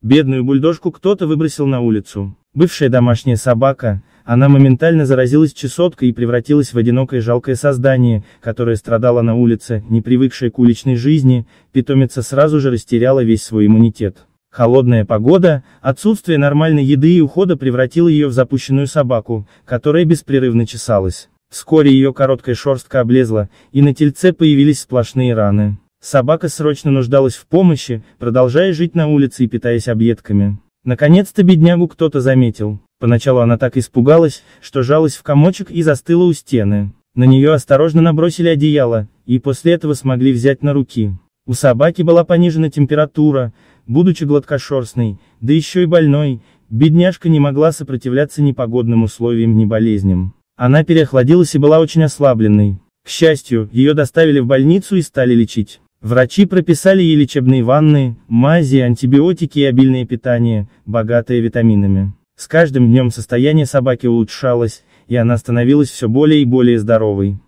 Бедную бульдожку кто-то выбросил на улицу. Бывшая домашняя собака, она моментально заразилась чесоткой и превратилась в одинокое жалкое создание, которое страдало на улице, не привыкшее к уличной жизни, питомица сразу же растеряла весь свой иммунитет. Холодная погода, отсутствие нормальной еды и ухода превратило ее в запущенную собаку, которая беспрерывно чесалась. Вскоре ее короткая шерстка облезла, и на тельце появились сплошные раны. Собака срочно нуждалась в помощи, продолжая жить на улице и питаясь объедками. Наконец-то беднягу кто-то заметил. Поначалу она так испугалась, что жалась в комочек и застыла у стены. На нее осторожно набросили одеяло, и после этого смогли взять на руки. У собаки была понижена температура, будучи гладкошерстной, да еще и больной, бедняжка не могла сопротивляться ни погодным условиям, ни болезням. Она переохладилась и была очень ослабленной. К счастью, ее доставили в больницу и стали лечить. Врачи прописали ей лечебные ванны, мази, антибиотики и обильное питание, богатое витаминами. С каждым днем состояние собаки улучшалось, и она становилась все более и более здоровой.